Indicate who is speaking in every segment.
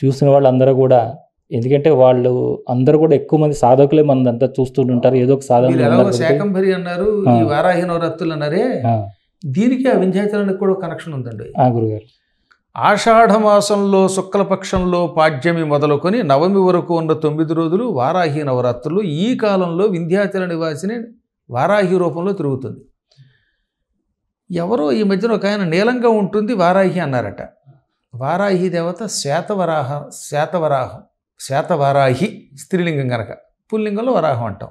Speaker 1: చూసిన వాళ్ళందరూ కూడా ఎందుకంటే వాళ్ళు అందరూ కూడా ఎక్కువ మంది సాధకులే మనంతా చూస్తుంటారు ఏదో ఒక సాధన శాకంభరి అన్నారు ఈ వారాహి నవరాత్రులు అన్నారే దీనికి ఆ వింధ్యాచరణకు కూడా కనెక్షన్ ఉందండి ఆ గురుగారు ఆషాఢ మాసంలో శుక్లపక్షంలో పాడ్యమి మొదలుకొని నవమి వరకు ఉన్న తొమ్మిది రోజులు వారాహి నవరాత్రులు ఈ కాలంలో వింధ్యాచల నివాసిని వారాహి రూపంలో తిరుగుతుంది ఎవరో ఈ మధ్యన ఒక ఆయన నీలంగా ఉంటుంది వారాహి అన్నారట వారాహి దేవత శ్వేతవరాహ శ్వేతవరాహం శ్వేతవారాహి స్త్రీలింగం కనుక పుల్లింగంలో వరాహం అంటాం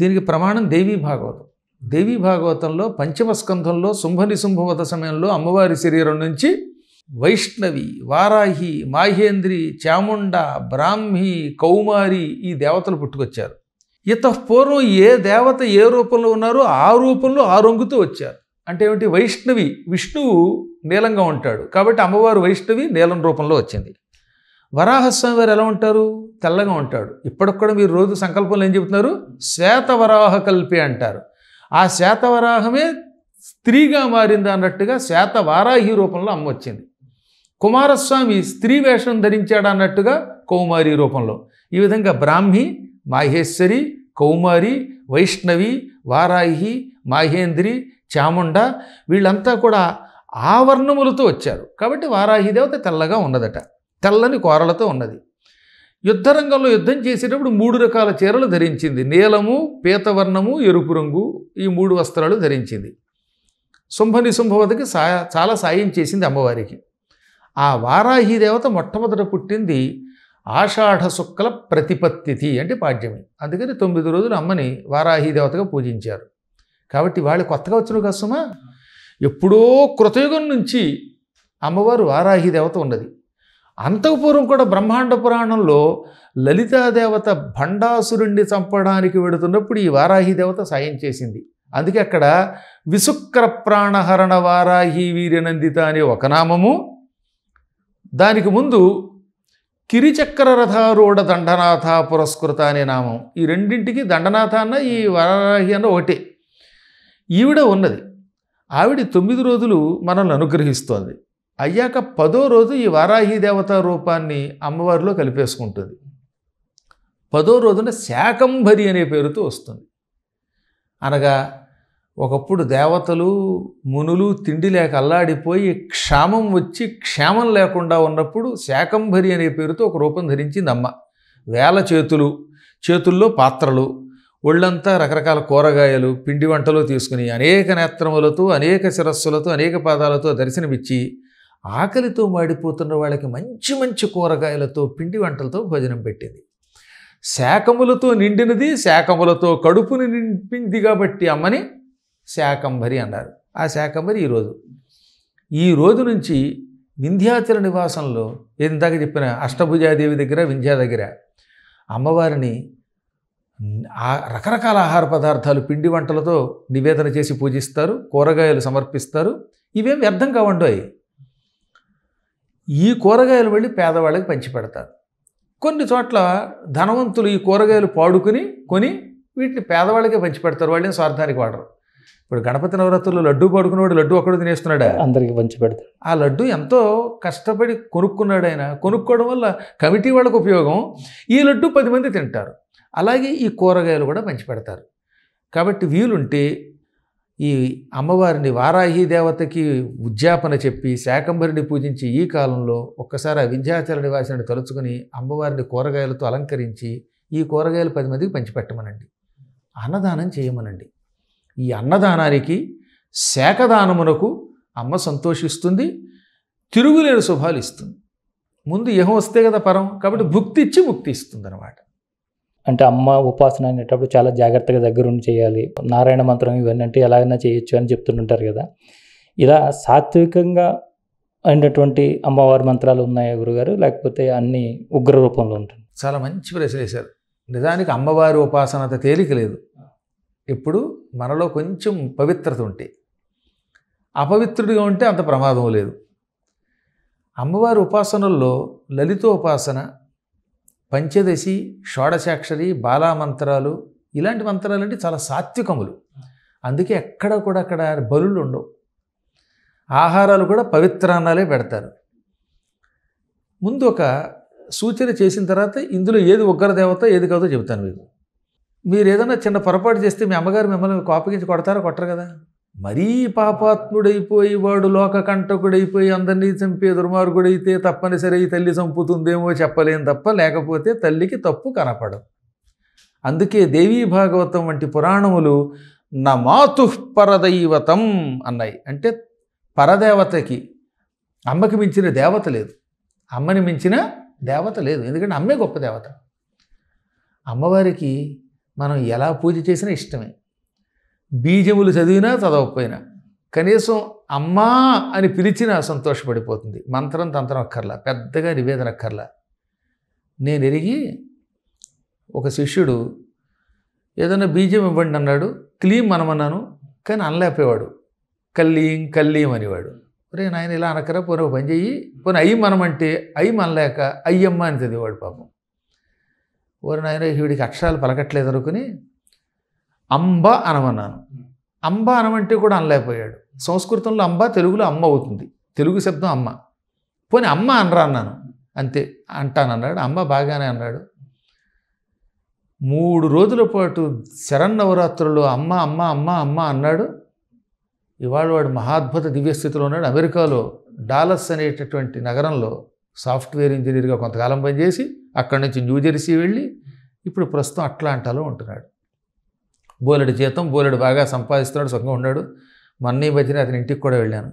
Speaker 1: దీనికి ప్రమాణం దేవీ భాగవతం దేవీ భాగవతంలో పంచమ స్కంధంలో శుంభ నిశుంభవత సమయంలో అమ్మవారి శరీరం నుంచి వైష్ణవి వారాహి మాహేంద్రి చాముండ బ్రాహ్మి కౌమారి ఈ దేవతలు పుట్టుకొచ్చారు ఇతపూర్వం ఏ దేవత ఏ రూపంలో ఉన్నారో ఆ రూపంలో ఆ రంగుతో వచ్చారు అంటే ఏమిటి వైష్ణవి విష్ణువు నీలంగా ఉంటాడు కాబట్టి అమ్మవారు వైష్ణవి నీలం రూపంలో వచ్చింది వరాహస్వామి వారు ఎలా ఉంటారు తెల్లగా ఉంటాడు ఇప్పటికి మీరు రోజు సంకల్పంలో ఏం చెబుతున్నారు శ్వేతవరాహ కల్పి అంటారు ఆ శ్వేతవరాహమే స్త్రీగా మారింది అన్నట్టుగా శ్వేతవారాహి రూపంలో అమ్మ వచ్చింది కుమారస్వామి స్త్రీ వేషం ధరించాడు అన్నట్టుగా కౌమారి రూపంలో ఈ విధంగా బ్రాహ్మి మాహేశ్వరి కౌమారి వైష్ణవి వారాహి మాహేంద్రి చాముండ వీళ్ళంతా కూడా ఆవర్ణములతో వచ్చారు కాబట్టి వారాహి దేవత తెల్లగా ఉన్నదట తెల్లని కోరలతో ఉన్నది యుద్ధరంగంలో యుద్ధం చేసేటప్పుడు మూడు రకాల చీరలు ధరించింది నీలము పీతవర్ణము ఎరుపు రంగు ఈ మూడు వస్త్రాలు ధరించింది శుంభని సా చాలా సాయం చేసింది అమ్మవారికి ఆ వారాహి దేవత మొట్టమొదట పుట్టింది ఆషాఢ శుక్ల ప్రతిపత్తిథి అంటే పాడ్యమి అందుకని తొమ్మిది రోజులు అమ్మని వారాహి దేవతగా పూజించారు కాబట్టి వాళ్ళు కొత్తగా వచ్చిన కష్టమా ఎప్పుడో కృతయుగం నుంచి అమ్మవారు వారాహి దేవత ఉన్నది అంతకుపూర్వం కూడా బ్రహ్మాండ పురాణంలో లలితాదేవత భండాసురుణ్ణి చంపడానికి వెడుతున్నప్పుడు ఈ వారాహి దేవత సాయం చేసింది అందుకే అక్కడ విశుక్ర ప్రాణహరణ వారాహి వీర్యనందిత అనే ఒక నామము దానికి ముందు కిరిచక్ర రథారూఢ దండనాథ పురస్కృత అనే నామం ఈ రెండింటికి దండనాథ అన్న ఈ వరాహి అన్న ఒకటే ఈవిడ ఉన్నది ఆవిడ తొమ్మిది రోజులు మనల్ని అనుగ్రహిస్తోంది అయ్యాక పదో రోజు ఈ వారాహి దేవత రూపాన్ని అమ్మవారిలో కలిపేసుకుంటుంది పదో రోజున శాకంభరి అనే పేరుతో వస్తుంది అనగా ఒకప్పుడు దేవతలు మునులు తిండి లేక అల్లాడిపోయి క్షామం వచ్చి క్షేమం లేకుండా ఉన్నప్పుడు శాకంభరి అనే పేరుతో ఒక రూపం ధరించింది అమ్మ వేల చేతులు చేతుల్లో పాత్రలు ఒళ్ళంతా రకరకాల కూరగాయలు పిండి వంటలు తీసుకుని అనేక నేత్రములతో అనేక శిరస్సులతో అనేక పాదాలతో దర్శనమిచ్చి ఆకలితో మాడిపోతున్న వాళ్ళకి మంచి మంచి కూరగాయలతో పిండి వంటలతో భోజనం పెట్టింది శాకములతో నిండినది శాకములతో కడుపుని నింపింది కాబట్టి అమ్మని శాకంభరి అన్నారు ఆ శాకంభరి ఈరోజు ఈ రోజు నుంచి వింధ్యాచల నివాసంలో ఇందాక చెప్పిన అష్టభుజాదేవి దగ్గర వింధ్యా దగ్గర అమ్మవారిని రకరకాల ఆహార పదార్థాలు పిండి వంటలతో నివేదన చేసి పూజిస్తారు కూరగాయలు సమర్పిస్తారు ఇవేం వ్యర్థం కావండోయి ఈ కూరగాయలు వెళ్ళి పేదవాళ్ళకి పంచి పెడతారు కొన్ని చోట్ల ధనవంతులు ఈ కూరగాయలు పాడుకుని కొని వీటిని పేదవాళ్ళకే పంచి పెడతారు వాళ్ళని స్వార్థానికి వాడరు ఇప్పుడు గణపతి నవరాత్రులు లడ్డూ పడుకునేవాడు లడ్డు ఒక్కడు తినేస్తున్నాడా అందరికి పంచి పెడతాడు ఆ లడ్డు ఎంతో కష్టపడి కొనుక్కున్నాడు ఆయన కొనుక్కోవడం వల్ల కమిటీ వాళ్ళకు ఉపయోగం ఈ లడ్డు పది మంది తింటారు అలాగే ఈ కూరగాయలు కూడా పంచి పెడతారు కాబట్టి వీలుంటే ఈ అమ్మవారిని వారాహి దేవతకి ఉద్యాపన చెప్పి శాకంబరిని పూజించి ఈ కాలంలో ఒక్కసారి ఆ వింధ్యాచల నివాసాన్ని తలుచుకుని అమ్మవారిని కూరగాయలతో అలంకరించి ఈ కూరగాయలు పది మందికి పంచిపెట్టమనండి అన్నదానం చేయమనండి ఈ అన్నదానానికి శాఖదానమునకు అమ్మ సంతోషిస్తుంది తిరుగులేని శుభాలు ఇస్తుంది ముందు ఏహం వస్తే కదా పరం కాబట్టి భుక్తి ఇచ్చి ముక్తి ఇస్తుంది అనమాట అంటే అమ్మ ఉపాసన అనేటప్పుడు చాలా జాగ్రత్తగా దగ్గరుండి చేయాలి నారాయణ మంత్రం ఇవన్నీ అంటే ఎలాగైనా చేయొచ్చు అని చెప్తుంటుంటారు కదా ఇలా సాత్వికంగా అయినటువంటి అమ్మవారి మంత్రాలు ఉన్నాయా గురుగారు లేకపోతే అన్ని ఉగ్ర రూపంలో ఉంటుంది చాలా మంచి ప్రశ్న వేశారు నిజానికి అమ్మవారి ఉపాసన అంత తేలిక లేదు ఎప్పుడు మనలో కొంచెం పవిత్రత ఉంటే అపవిత్రుడిగా ఉంటే అంత ప్రమాదం లేదు అమ్మవారి ఉపాసనల్లో లలితోపాసన పంచదశి షోడశాక్షరి బాలామంత్రాలు ఇలాంటి మంత్రాలు అంటే చాలా సాత్వికములు అందుకే ఎక్కడ కూడా అక్కడ బలులు ఉండవు ఆహారాలు కూడా పవిత్రాన్నాలే పెడతారు ముందు ఒక సూచన చేసిన తర్వాత ఇందులో ఏది ఉగ్రదేవత ఏది కాదో చెబుతాను మీకు మీరు ఏదైనా చిన్న పొరపాటు చేస్తే మీ అమ్మగారు మిమ్మల్ని కోపగించి కొడతారో కొట్టరు కదా మరీ పాపాత్ముడైపోయి వాడు లోక కంటకుడైపోయి అందరినీ చంపే దుర్మార్గుడైతే తప్పనిసరి తల్లి చంపుతుందేమో చెప్పలేం తప్ప లేకపోతే తల్లికి తప్పు కనపడదు అందుకే దేవీ భాగవతం వంటి పురాణములు నమాతు పరదైవతం అన్నాయి అంటే పరదేవతకి అమ్మకి మించిన దేవత లేదు అమ్మని మించిన దేవత లేదు ఎందుకంటే అమ్మే గొప్ప దేవత అమ్మవారికి మనం ఎలా పూజ చేసినా ఇష్టమే బీజములు చదివినా చదవకపోయినా కనీసం అమ్మా అని పిలిచినా సంతోషపడిపోతుంది మంత్రం తంత్రం అక్కర్లా పెద్దగా నివేదన అక్కర్లా నేను ఎరిగి ఒక శిష్యుడు ఏదైనా బీజం ఇవ్వండి అన్నాడు క్లీం మనమన్నాను కానీ అనలేపేవాడు కల్లీం కల్లీం అనేవాడు ఒరే నాయన ఇలా అనకరా పోనీ ఒక పని చెయ్యి పోనీ అయ్యి మనమంటే అయ్యి మనలేక అయ్యమ్మ అని చదివాడు పాపం ఓరి నాయన వీడికి అక్షరాలు పలకట్లేదు అనుకుని అంబ అనమన్నాను అంబ అనమంటే కూడా అనలేకపోయాడు సంస్కృతంలో అంబ తెలుగులో అమ్మ అవుతుంది తెలుగు శబ్దం అమ్మ పోనీ అమ్మ అనరా అన్నాను అంతే అంటానన్నాడు అమ్మ బాగానే అన్నాడు మూడు రోజుల పాటు నవరాత్రుల్లో అమ్మ అమ్మ అమ్మ అమ్మ అన్నాడు ఇవాళ వాడు మహాద్భుత దివ్యస్థితిలో ఉన్నాడు అమెరికాలో డాలస్ అనేటటువంటి నగరంలో సాఫ్ట్వేర్ ఇంజనీర్గా కొంతకాలం పనిచేసి అక్కడి నుంచి న్యూజెర్సీ వెళ్ళి ఇప్పుడు ప్రస్తుతం అట్లాంటాలో ఉంటున్నాడు బోలెడు జీతం బోలెడు బాగా సంపాదిస్తున్నాడు సొంగం ఉన్నాడు మన్నీ బతిని అతని ఇంటికి కూడా వెళ్ళాను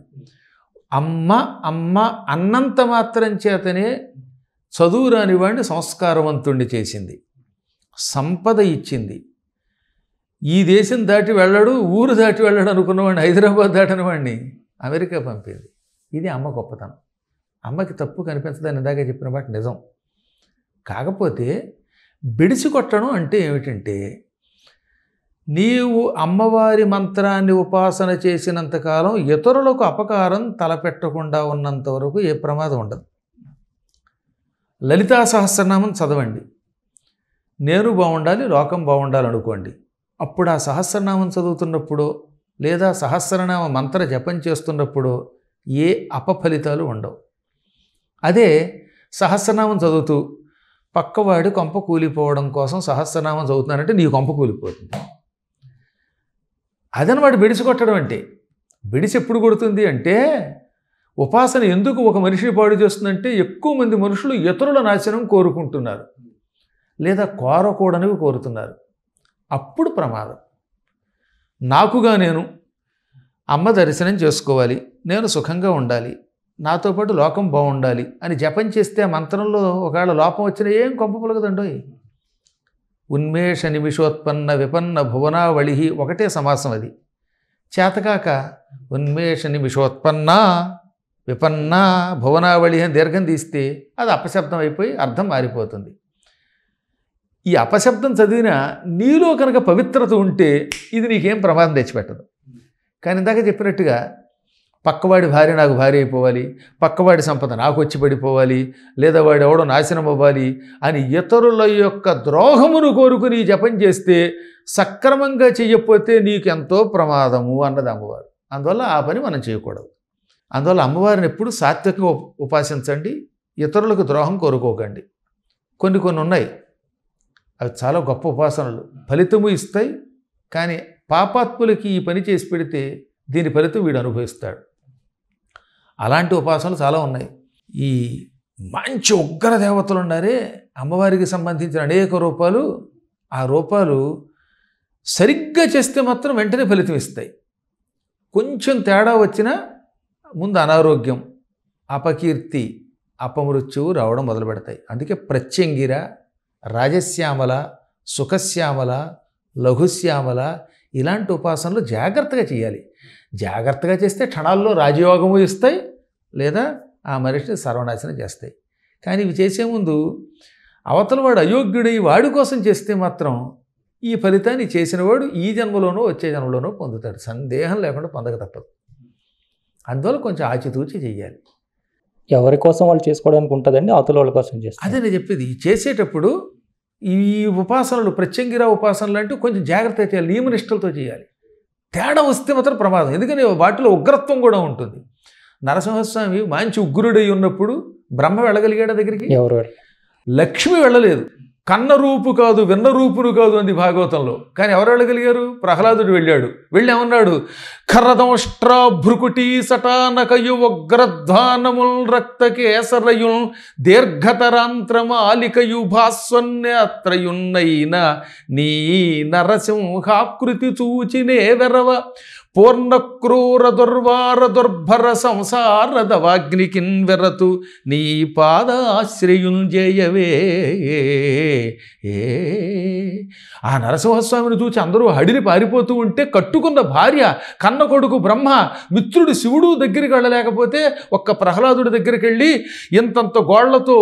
Speaker 1: అమ్మ అమ్మ అన్నంత మాత్రం చేతనే చదువు రాని వాడిని సంస్కారవంతుణ్ణి చేసింది సంపద ఇచ్చింది ఈ దేశం దాటి వెళ్ళడు ఊరు దాటి వెళ్ళడు అనుకున్నవాడిని హైదరాబాద్ దాటిన వాడిని అమెరికా పంపింది ఇది అమ్మ గొప్పతనం అమ్మకి తప్పు కనిపించదని ఇందాక చెప్పిన మాట నిజం కాకపోతే బిడిసి కొట్టడం అంటే ఏమిటంటే నీవు అమ్మవారి మంత్రాన్ని ఉపాసన చేసినంతకాలం ఇతరులకు అపకారం తలపెట్టకుండా ఉన్నంత వరకు ఏ ప్రమాదం ఉండదు లలితా సహస్రనామం చదవండి నేను బాగుండాలి లోకం బాగుండాలి అనుకోండి అప్పుడు ఆ సహస్రనామం చదువుతున్నప్పుడు లేదా సహస్రనామ మంత్ర జపం చేస్తున్నప్పుడు ఏ అపఫలితాలు ఉండవు అదే సహస్రనామం చదువుతూ పక్కవాడు కొంప కూలిపోవడం కోసం సహస్రనామం చదువుతున్నానంటే నీ కొంప కూలిపోతుంది అదనమాట బిడిసి కొట్టడం అంటే బిడిసి ఎప్పుడు కొడుతుంది అంటే ఉపాసన ఎందుకు ఒక మనిషిని పాడు చేస్తుందంటే ఎక్కువ మంది మనుషులు ఇతరుల నాశనం కోరుకుంటున్నారు లేదా కోరకూడనివి కోరుతున్నారు అప్పుడు ప్రమాదం నాకుగా నేను అమ్మ దర్శనం చేసుకోవాలి నేను సుఖంగా ఉండాలి నాతో పాటు లోకం బాగుండాలి అని జపం చేస్తే మంత్రంలో ఒకవేళ లోపం వచ్చినా ఏం కొంప పొలగదండో ఉన్మేష నిమిషోత్పన్న విపన్న భువనావళి ఒకటే సమాసం అది చేతకాక ఉన్మేష నిమిషోత్పన్న విపన్న భువనావళి అని దీర్ఘం తీస్తే అది అపశబ్దం అయిపోయి అర్థం మారిపోతుంది ఈ అపశబ్దం చదివిన నీలో కనుక పవిత్రత ఉంటే ఇది నీకేం ప్రమాదం తెచ్చిపెట్టదు కానీ ఇందాక చెప్పినట్టుగా పక్కవాడి భార్య నాకు భార్య అయిపోవాలి పక్కవాడి సంపద నాకు వచ్చి పడిపోవాలి లేదా వాడు ఎవడో నాశనం అవ్వాలి అని ఇతరుల యొక్క ద్రోహమును కోరుకుని జపం చేస్తే సక్రమంగా చేయకపోతే నీకు ఎంతో ప్రమాదము అన్నది అమ్మవారు అందువల్ల ఆ పని మనం చేయకూడదు అందువల్ల అమ్మవారిని ఎప్పుడు సాత్వికంగా ఉపాసించండి ఇతరులకు ద్రోహం కోరుకోకండి కొన్ని కొన్ని ఉన్నాయి అవి చాలా గొప్ప ఉపాసనలు ఫలితము ఇస్తాయి కానీ పాపాత్ములకి ఈ పని చేసి పెడితే దీని ఫలితం వీడు అనుభవిస్తాడు అలాంటి ఉపాసనలు చాలా ఉన్నాయి ఈ మంచి ఉగ్ర దేవతలు ఉన్నారే అమ్మవారికి సంబంధించిన అనేక రూపాలు ఆ రూపాలు సరిగ్గా చేస్తే మాత్రం వెంటనే ఫలితం ఇస్తాయి కొంచెం తేడా వచ్చినా ముందు అనారోగ్యం అపకీర్తి అపమృత్యువు రావడం మొదలు పెడతాయి అందుకే ప్రత్యంగిర రాజశ్యామల సుఖశ్యామల లఘుశ్యామల ఇలాంటి ఉపాసనలు జాగ్రత్తగా చేయాలి జాగ్రత్తగా చేస్తే క్షణాల్లో రాజయోగము ఇస్తాయి లేదా ఆ మనిషిని సర్వనాశనం చేస్తాయి కానీ ఇవి చేసే ముందు అవతల వాడు అయోగ్యుడై వాడి కోసం చేస్తే మాత్రం ఈ ఫలితాన్ని చేసినవాడు ఈ జన్మలోనో వచ్చే జన్మలోనో పొందుతాడు సందేహం లేకుండా పొందక తప్పదు అందువల్ల కొంచెం ఆచితూచి చేయాలి ఎవరి కోసం వాళ్ళు చేసుకోవడానికి ఉంటుందండి అవతల వాళ్ళ కోసం చేస్తారు అదే నేను చెప్పేది చేసేటప్పుడు ఈ ఉపాసనలు ప్రత్యంగిరా ఉపాసనలు అంటూ కొంచెం జాగ్రత్త చేయాలి నియమనిష్టలతో చేయాలి తేడా వస్తే మాత్రం ప్రమాదం ఎందుకని వాటిలో ఉగ్రత్వం కూడా ఉంటుంది నరసింహస్వామి మంచి ఉగ్రుడై ఉన్నప్పుడు బ్రహ్మ వెళ్ళగలిగాడు దగ్గరికి ఎవరు లక్ష్మి వెళ్ళలేదు కన్న రూపు కాదు విన్న రూపును కాదు అంది భాగవతంలో కానీ ఎవరు వెళ్ళగలిగారు ప్రహ్లాదుడు వెళ్ళాడు వెళ్ళి ఏమన్నాడు కర్రదంష్ట్రా సటానకయు ఉగ్రధ్వానముల్ రక్త కేసరయుల్ దీర్ఘతరాంత్రమ ఆలికయు భాస్వన్యాత్రయున్నైన నీ నరసింహాకృతి చూచినే వెరవ పూర్ణక్రూర దుర్వార దుర్భర సంసార దవాగ్నికిన్ వెరతు నీ పాదాశ్రయుల్ జయవే ఏ ఆ నరసింహస్వామిని చూచి అందరూ హడిని పారిపోతూ ఉంటే కట్టుకున్న భార్య కన్న కొడుకు బ్రహ్మ మిత్రుడు శివుడు దగ్గరికి వెళ్ళలేకపోతే ఒక్క ప్రహ్లాదుడి దగ్గరికి వెళ్ళి ఇంతంత గోళ్లతో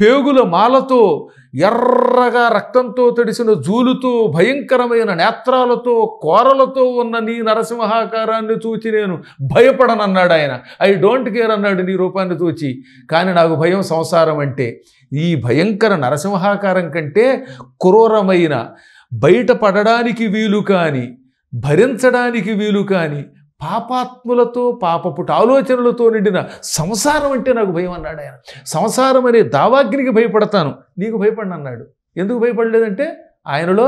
Speaker 1: పేగుల మాలతో ఎర్రగా రక్తంతో తడిసిన జూలుతో భయంకరమైన నేత్రాలతో కోరలతో ఉన్న నీ నరసింహాకారాన్ని చూచి నేను భయపడనన్నాడు ఆయన ఐ డోంట్ కేర్ అన్నాడు నీ రూపాన్ని చూచి కానీ నాకు భయం సంసారం అంటే ఈ భయంకర నరసింహాకారం కంటే క్రూరమైన బయటపడడానికి వీలు కానీ భరించడానికి వీలు కానీ పాపాత్ములతో పాపపుట ఆలోచనలతో నిండిన సంసారం అంటే నాకు భయం అన్నాడు ఆయన సంసారం అనే దావాగ్నికి భయపడతాను నీకు భయపడిన అన్నాడు ఎందుకు భయపడలేదంటే ఆయనలో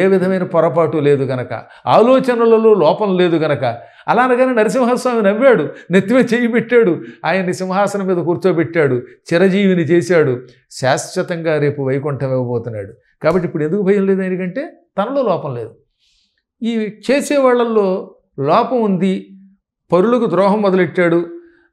Speaker 1: ఏ విధమైన పొరపాటు లేదు గనక ఆలోచనలలో లోపం లేదు గనక అలా అనగానే నరసింహస్వామి నవ్వాడు నెత్తిమే చేయి పెట్టాడు ఆయన్ని సింహాసనం మీద కూర్చోబెట్టాడు చిరజీవిని చేశాడు శాశ్వతంగా రేపు వైకుంఠం ఇవ్వబోతున్నాడు కాబట్టి ఇప్పుడు ఎందుకు భయం లేదు ఆయనకంటే తనలో లోపం లేదు ఈ చేసే వాళ్ళల్లో లోపం ఉంది పరులకు ద్రోహం మొదలెట్టాడు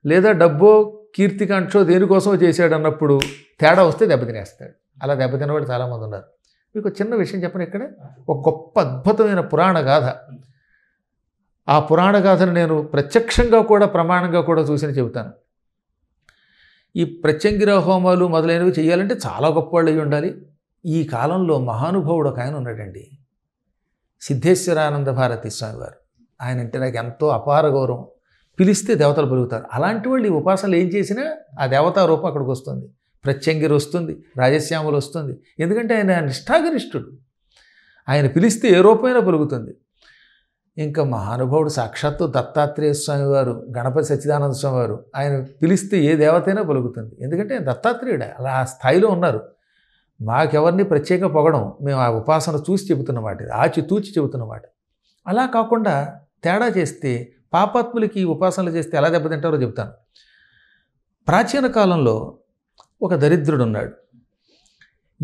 Speaker 1: లేదా డబ్బో కీర్తి కంటో దేనికోసం చేశాడు అన్నప్పుడు తేడా వస్తే దెబ్బతినేస్తాడు అలా దెబ్బతినవాడు చాలామంది ఉన్నారు మీకు చిన్న విషయం చెప్పను ఇక్కడ ఒక గొప్ప అద్భుతమైన పురాణ గాథ ఆ పురాణ గాథను నేను ప్రత్యక్షంగా కూడా ప్రమాణంగా కూడా చూసి చెబుతాను ఈ ప్రత్యంగిర హోమాలు మొదలైనవి చేయాలంటే చాలా గొప్పవాళ్ళు అయి ఉండాలి ఈ కాలంలో మహానుభావుడు ఒక ఆయన ఉన్నాడండి సిద్ధేశ్వరానంద భారతి స్వామివారు ఆయన అంటే నాకు ఎంతో అపార గౌరవం పిలిస్తే దేవతలు పలుకుతారు అలాంటి వాళ్ళు ఈ ఉపాసనలు ఏం చేసినా ఆ దేవతా రూపం అక్కడికి వస్తుంది ప్రత్యంగిరి వస్తుంది రాజశ్యాములు వస్తుంది ఎందుకంటే ఆయన నిష్ఠాగరిష్ఠుడు ఆయన పిలిస్తే ఏ రూపమైనా పలుకుతుంది ఇంకా మహానుభావుడు సాక్షాత్తు దత్తాత్రేయ స్వామి వారు గణపతి సచ్చిదానంద స్వామి వారు ఆయన పిలిస్తే ఏ దేవతైనా పలుకుతుంది ఎందుకంటే దత్తాత్రేయుడు అలా ఆ స్థాయిలో ఉన్నారు మాకెవరిని ప్రత్యేక పొగడం మేము ఆ ఉపాసన చూసి చెబుతున్నమాట ఆచి తూచి చెబుతున్నమాట అలా కాకుండా తేడా చేస్తే పాపాత్ములకి ఉపాసనలు చేస్తే ఎలా దెబ్బతింటారో చెప్తాను ప్రాచీన కాలంలో ఒక దరిద్రుడు ఉన్నాడు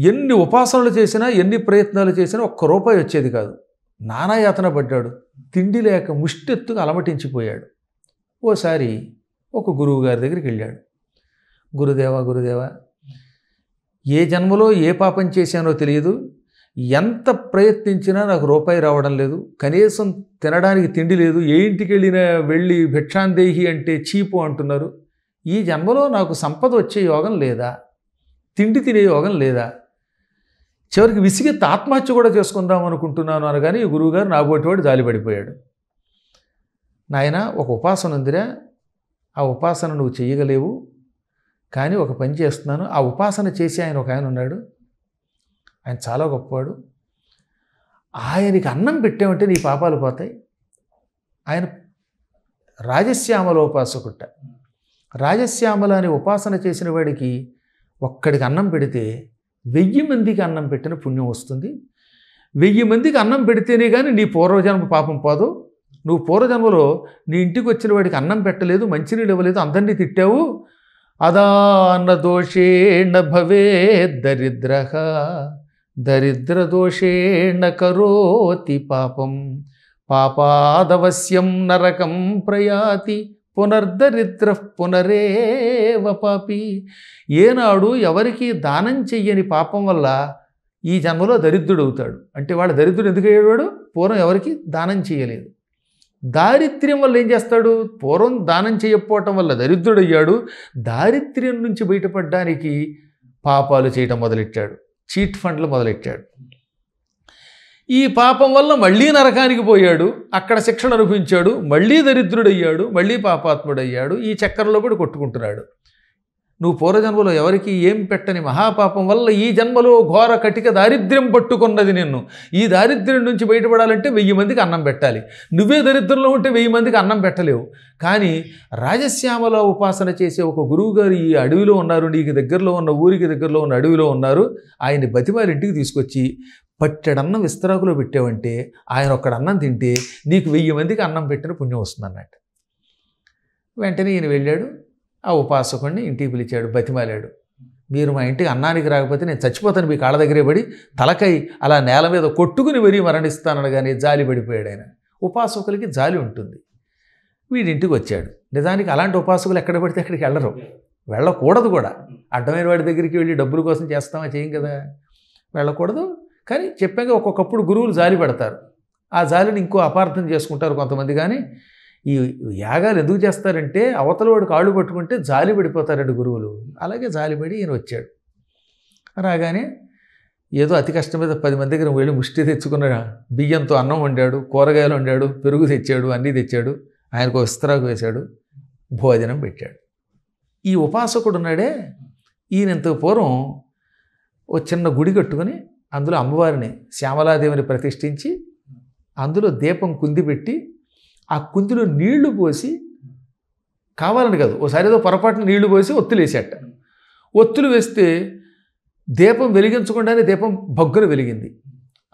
Speaker 1: ఎన్ని ఉపాసనలు చేసినా ఎన్ని ప్రయత్నాలు చేసినా ఒక్క రూపాయి వచ్చేది కాదు నానాయాతన పడ్డాడు తిండి లేక ముష్టెత్తుగా అలమటించిపోయాడు ఓసారి ఒక గురువు గారి దగ్గరికి వెళ్ళాడు గురుదేవా గురుదేవా ఏ జన్మలో ఏ పాపం చేశానో తెలియదు ఎంత ప్రయత్నించినా నాకు రూపాయి రావడం లేదు కనీసం తినడానికి తిండి లేదు ఏ ఇంటికి వెళ్ళిన వెళ్ళి భిక్షాందేహి అంటే చీపు అంటున్నారు ఈ జన్మలో నాకు సంపద వచ్చే యోగం లేదా తిండి తినే యోగం లేదా చివరికి విసిగెత్త ఆత్మహత్య కూడా చేసుకుందాం అనుకుంటున్నాను అనగానే ఈ గురువుగారు నాబోటివాడు జాలి పడిపోయాడు నాయన ఒక ఉపాసన ఉందిరా ఆ ఉపాసన నువ్వు చేయగలేవు కానీ ఒక పని చేస్తున్నాను ఆ ఉపాసన చేసి ఆయన ఒక ఆయన ఉన్నాడు ఆయన చాలా గొప్పవాడు ఆయనకి అన్నం పెట్టామంటే నీ పాపాలు పోతాయి ఆయన రాజశ్యామల ఉపాసకుట్ట రాజశ్యామల అని ఉపాసన చేసిన వాడికి ఒక్కడికి అన్నం పెడితే వెయ్యి మందికి అన్నం పెట్టిన పుణ్యం వస్తుంది వెయ్యి మందికి అన్నం పెడితేనే కానీ నీ పూర్వజన్మ పాపం పోదు నువ్వు పూర్వజన్మలో నీ ఇంటికి వచ్చిన వాడికి అన్నం పెట్టలేదు మంచినీళ్ళు ఇవ్వలేదు అందరినీ తిట్టావు అన్న దోషేణ భవే దరిద్రహ దరిద్రదోషేణ కరోతి పాపం పాపాదవశ్యం నరకం ప్రయాతి పునర్దరిద్ర పునరేవ పాపి ఏనాడు ఎవరికి దానం చెయ్యని పాపం వల్ల ఈ జన్మలో దరిద్రుడవుతాడు అంటే వాడు దరిద్రుడు ఎందుకు అయ్యేవాడు పూర్వం ఎవరికి దానం చేయలేదు దారిద్ర్యం వల్ల ఏం చేస్తాడు పూర్వం దానం చేయకపోవటం వల్ల దరిద్రుడయ్యాడు దారిద్ర్యం నుంచి బయటపడడానికి పాపాలు చేయటం మొదలెట్టాడు చీట్ ఫండ్లు మొదలెట్టాడు ఈ పాపం వల్ల మళ్ళీ నరకానికి పోయాడు అక్కడ శిక్షణ అనుభవించాడు మళ్ళీ దరిద్రుడయ్యాడు మళ్ళీ పాపాత్ముడయ్యాడు ఈ చక్రంలో కూడా కొట్టుకుంటున్నాడు నువ్వు పూర్వజన్మలో ఎవరికి ఏం పెట్టని మహాపాపం వల్ల ఈ జన్మలో ఘోర కటిక దారిద్ర్యం పట్టుకున్నది నిన్ను ఈ దారిద్ర్యం నుంచి బయటపడాలంటే వెయ్యి మందికి అన్నం పెట్టాలి నువ్వే దరిద్రంలో ఉంటే వెయ్యి మందికి అన్నం పెట్టలేవు కానీ రాజశ్యామల ఉపాసన చేసే ఒక గురువుగారు ఈ అడవిలో ఉన్నారు నీకు దగ్గరలో ఉన్న ఊరికి దగ్గరలో ఉన్న అడవిలో ఉన్నారు ఆయన బతిమారింటికి తీసుకొచ్చి పట్టెడన్నం విస్తరాకులో పెట్టావంటే ఆయన ఒక్కడ అన్నం తింటే నీకు వెయ్యి మందికి అన్నం పెట్టిన పుణ్యం వస్తుంది అన్నట్టు వెంటనే ఈయన వెళ్ళాడు ఆ ఉపాసకుడిని ఇంటికి పిలిచాడు బతిమాలాడు మీరు మా ఇంటికి అన్నానికి రాకపోతే నేను చచ్చిపోతాను మీ కాళ్ళ దగ్గరే పడి తలకై అలా నేల మీద కొట్టుకుని మరీ మరణిస్తానని కానీ జాలి పడిపోయాడు ఆయన ఉపాసకులకి జాలి ఉంటుంది వీడింటికి వచ్చాడు నిజానికి అలాంటి ఉపాసకులు ఎక్కడ పడితే అక్కడికి వెళ్ళరు వెళ్ళకూడదు కూడా అడ్డమైన వాడి దగ్గరికి వెళ్ళి డబ్బుల కోసం చేస్తామా చేయం కదా వెళ్ళకూడదు కానీ చెప్పాక ఒక్కొక్కప్పుడు గురువులు జాలి పెడతారు ఆ జాలిని ఇంకో అపార్థం చేసుకుంటారు కొంతమంది కానీ ఈ యాగాలు ఎందుకు చేస్తారంటే అవతల వాడు కాళ్ళు పట్టుకుంటే జాలి పడిపోతారండి గురువులు అలాగే జాలిపడి ఈయన వచ్చాడు రాగానే ఏదో అతి కష్టం మీద పది మంది దగ్గర వెళ్ళి ముష్టి తెచ్చుకున్న బియ్యంతో అన్నం వండాడు కూరగాయలు వండాడు పెరుగు తెచ్చాడు అన్నీ తెచ్చాడు ఆయనకు విస్తరాకు వేశాడు భోజనం పెట్టాడు ఈ ఉపాసకుడు ఉన్నాడే ఈయన ఇంత పూర్వం ఓ చిన్న గుడి కట్టుకుని అందులో అమ్మవారిని శ్యామలాదేవిని ప్రతిష్ఠించి అందులో దీపం కుంది పెట్టి ఆ కుందిలో నీళ్లు పోసి కావాలని కాదు ఓసారి ఏదో పొరపాటున నీళ్లు పోసి ఒత్తులు వేసేట ఒత్తులు వేస్తే దీపం వెలిగించకుండానే దీపం బొగ్గలు వెలిగింది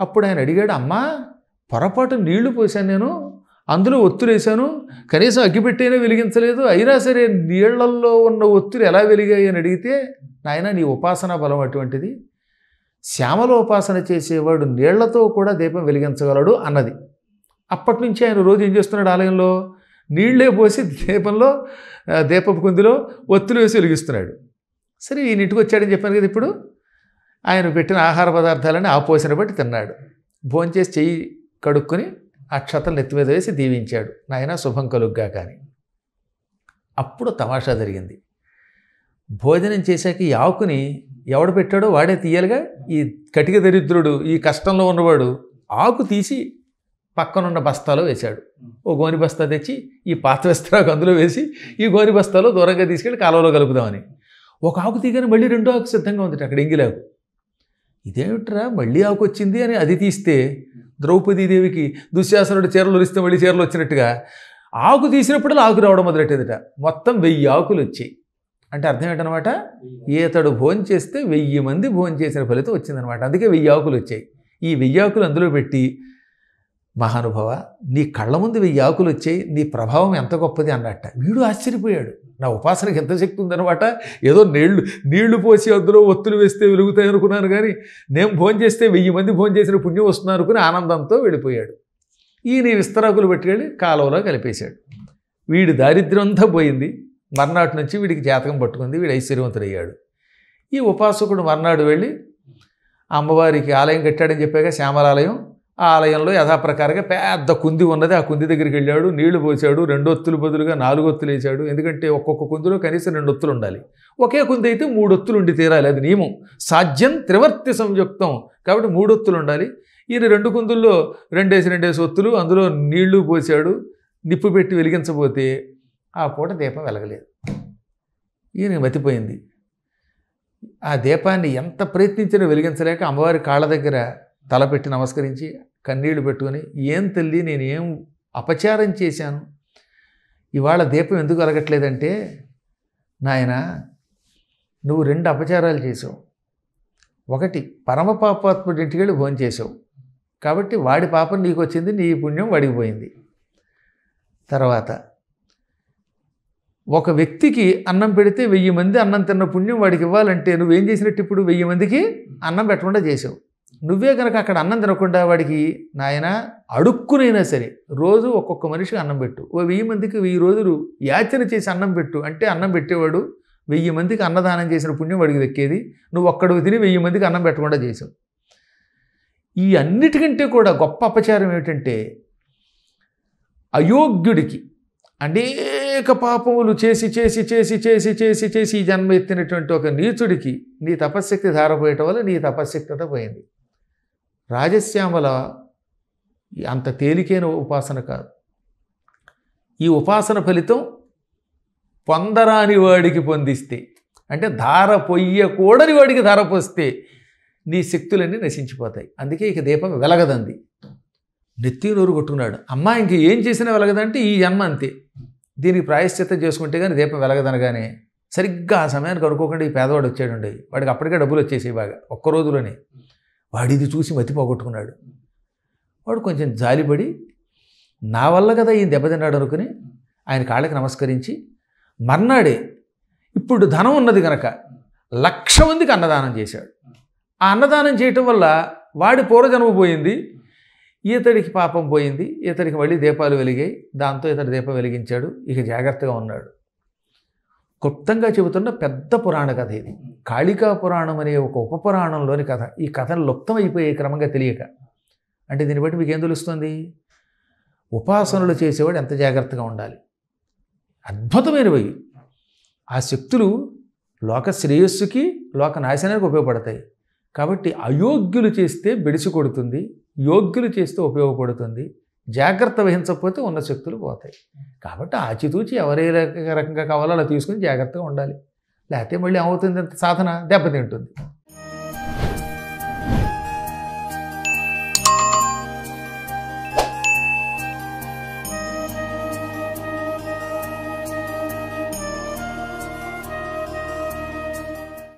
Speaker 1: అప్పుడు ఆయన అడిగాడు అమ్మా పొరపాటు నీళ్లు పోసాను నేను అందులో ఒత్తులు వేసాను కనీసం అగ్గిపెట్టైనా వెలిగించలేదు అయినా సరే నీళ్లల్లో ఉన్న ఒత్తులు ఎలా వెలిగాయి అని అడిగితే నాయన నీ ఉపాసన బలం అటువంటిది శ్యామలో ఉపాసన చేసేవాడు నీళ్లతో కూడా దీపం వెలిగించగలడు అన్నది అప్పటి నుంచి ఆయన రోజు ఏం చేస్తున్నాడు ఆలయంలో నీళ్లే పోసి దీపంలో దీపపు కుందిలో ఒత్తులు వేసి వెలిగిస్తున్నాడు సరే ఈయన ఇంటికి వచ్చాడని చెప్పాను కదా ఇప్పుడు ఆయన పెట్టిన ఆహార పదార్థాలని ఆపోసిన బట్టి తిన్నాడు భోంచేసి చెయ్యి కడుక్కొని అక్షతలు నెత్తి మీద వేసి దీవించాడు నాయన శుభం కలుగ్గా కానీ అప్పుడు తమాషా జరిగింది భోజనం చేశాక ఈ ఆకుని ఎవడు పెట్టాడో వాడే తీయాలిగా ఈ కటిక దరిద్రుడు ఈ కష్టంలో ఉన్నవాడు ఆకు తీసి పక్కనున్న బస్తాలో వేశాడు ఓ గోని బస్తా తెచ్చి ఈ పాత విస్తరాకు అందులో వేసి ఈ గోని బస్తాలో దూరంగా తీసుకెళ్ళి కాలువలో కలుపుదామని ఒక ఆకు తీగని మళ్ళీ రెండో ఆకు సిద్ధంగా ఉంది అక్కడ ఎంగిలాకు ఇదేమిట్రా మళ్ళీ ఆకు వచ్చింది అని అది తీస్తే ద్రౌపదీదేవికి దుశ్శాసనుడు చీరలు ఉరిస్తే మళ్ళీ చీరలు వచ్చినట్టుగా ఆకు తీసినప్పుడు ఆకు రావడం మొదలెట్టేదిట మొత్తం వెయ్యి ఆకులు వచ్చాయి అంటే అర్థం ఏంటనమాట ఈతడు భోజనం చేస్తే వెయ్యి మంది భోజనం చేసిన ఫలితం వచ్చిందనమాట అందుకే వెయ్యి ఆకులు వచ్చాయి ఈ వెయ్యి ఆకులు అందులో పెట్టి మహానుభవ నీ కళ్ళ ముందు వెయ్యి ఆకులు వచ్చాయి నీ ప్రభావం ఎంత గొప్పది అన్నట్ట వీడు ఆశ్చర్యపోయాడు నా ఉపాసనకి ఎంత శక్తి ఉందనమాట ఏదో నీళ్లు నీళ్లు పోసి అందులో ఒత్తులు వేస్తే వెలుగుతాయి అనుకున్నాను కానీ నేను భోజనం చేస్తే వెయ్యి మంది భోజనం చేసిన పుణ్యం వస్తున్నారు అనుకుని ఆనందంతో వెళ్ళిపోయాడు ఈయన విస్తరాకులు పెట్టుకెళ్ళి కాలువలో కలిపేశాడు వీడి దారిద్ర్యం అంతా పోయింది మర్నాటి నుంచి వీడికి జాతకం పట్టుకుంది వీడు ఐశ్వర్యవంతుడయ్యాడు ఈ ఉపాసకుడు మర్నాడు వెళ్ళి అమ్మవారికి ఆలయం కట్టాడని చెప్పాక శ్యామలాలయం ఆ ఆలయంలో యథాప్రకారంగా పెద్ద కుంది ఉన్నది ఆ కుంది దగ్గరికి వెళ్ళాడు నీళ్లు పోసాడు రెండొత్తులు బదులుగా ఒత్తులు వేసాడు ఎందుకంటే ఒక్కొక్క కుందిలో కనీసం రెండు ఒత్తులు ఉండాలి ఒకే కుంది అయితే మూడొత్తులు ఉండి తీరాలి అది నియమం సాధ్యం త్రివర్తి సంయుక్తం కాబట్టి మూడొత్తులు ఉండాలి ఈయన రెండు కుందుల్లో రెండేసి రెండేసి ఒత్తులు అందులో నీళ్లు పోసాడు నిప్పు పెట్టి వెలిగించబోతే ఆ పూట దీపం వెలగలేదు ఈయన మతిపోయింది ఆ దీపాన్ని ఎంత ప్రయత్నించినా వెలిగించలేక అమ్మవారి కాళ్ళ దగ్గర తలపెట్టి నమస్కరించి కన్నీళ్లు పెట్టుకొని ఏం తల్లి నేను ఏం అపచారం చేశాను ఇవాళ దీపం ఎందుకు అలగట్లేదంటే నాయన నువ్వు రెండు అపచారాలు చేసావు ఒకటి పరమ పాపాత్ముడింటికి వెళ్ళి భోజనం చేసావు కాబట్టి వాడి పాపం నీకు వచ్చింది నీ పుణ్యం వాడిపోయింది తర్వాత ఒక వ్యక్తికి అన్నం పెడితే వెయ్యి మంది అన్నం తిన్న పుణ్యం వాడికి ఇవ్వాలంటే నువ్వేం చేసినట్టు ఇప్పుడు వెయ్యి మందికి అన్నం పెట్టకుండా చేసావు నువ్వే కనుక అక్కడ అన్నం తినకుండా వాడికి నాయన అడుక్కునైనా సరే రోజు ఒక్కొక్క మనిషికి అన్నం పెట్టు ఓ వెయ్యి మందికి వెయ్యి రోజులు యాచన చేసి అన్నం పెట్టు అంటే అన్నం పెట్టేవాడు వెయ్యి మందికి అన్నదానం చేసిన పుణ్యం వాడికి దక్కేది నువ్వు ఒక్కడు తిని వెయ్యి మందికి అన్నం పెట్టకుండా చేసావు ఈ అన్నిటికంటే కూడా గొప్ప అపచారం ఏమిటంటే అయోగ్యుడికి అనేక పాపములు చేసి చేసి చేసి చేసి చేసి చేసి ఈ జన్మ ఎత్తినటువంటి ఒక నీచుడికి నీ తపశ్శక్తి ధారపోయటం వల్ల నీ తపశక్తి పోయింది రాజశ్యామల అంత తేలికైన ఉపాసన కాదు ఈ ఉపాసన ఫలితం పొందరాని వాడికి పొందిస్తే అంటే ధార పొయ్యకూడని వాడికి ధార పోస్తే నీ శక్తులన్నీ నశించిపోతాయి అందుకే ఇక దీపం వెలగదంది నెత్తి నోరు కొట్టుకున్నాడు అమ్మ ఇంక ఏం చేసినా వెలగదంటే ఈ జన్మ అంతే దీనికి ప్రాయశ్చిత్తం చేసుకుంటే కానీ దీపం వెలగదనగానే సరిగ్గా ఆ సమయానికి అనుకోకుండా ఈ పేదవాడు వచ్చాడు వాడికి అప్పటికే డబ్బులు వచ్చేసాయి బాగా ఒక్క రోజులోనే వాడు ఇది చూసి మతి పోగొట్టుకున్నాడు వాడు కొంచెం జాలిపడి నా వల్ల కదా ఈయన దెబ్బతిన్నాడు అనుకుని ఆయన కాళ్ళకి నమస్కరించి మర్నాడే ఇప్పుడు ధనం ఉన్నది కనుక లక్ష మందికి అన్నదానం చేశాడు ఆ అన్నదానం చేయటం వల్ల వాడి పూర్వజన్మ పోయింది ఈతడికి పాపం పోయింది ఈతడికి మళ్ళీ దీపాలు వెలిగాయి దాంతో ఇతడి దీపం వెలిగించాడు ఇక జాగ్రత్తగా ఉన్నాడు క్లుప్తంగా చెబుతున్న పెద్ద పురాణ కథ ఇది కాళికా పురాణం అనే ఒక ఉపపురాణంలోని కథ ఈ కథను లుప్తమైపోయే క్రమంగా తెలియక అంటే దీన్ని బట్టి మీకు ఏం తెలుస్తుంది ఉపాసనలు చేసేవాడు ఎంత జాగ్రత్తగా ఉండాలి అద్భుతమైనవి ఆ శక్తులు లోక శ్రేయస్సుకి లోక నాశనానికి ఉపయోగపడతాయి కాబట్టి అయోగ్యులు చేస్తే బెడిసి కొడుతుంది యోగ్యులు చేస్తే ఉపయోగపడుతుంది జాగ్రత్త వహించకపోతే ఉన్న శక్తులు పోతాయి కాబట్టి ఆచితూచి ఎవరే రకంగా కావాలో అలా తీసుకుని జాగ్రత్తగా ఉండాలి లేకపోతే మళ్ళీ ఏమవుతుంది సాధన దెబ్బతింటుంది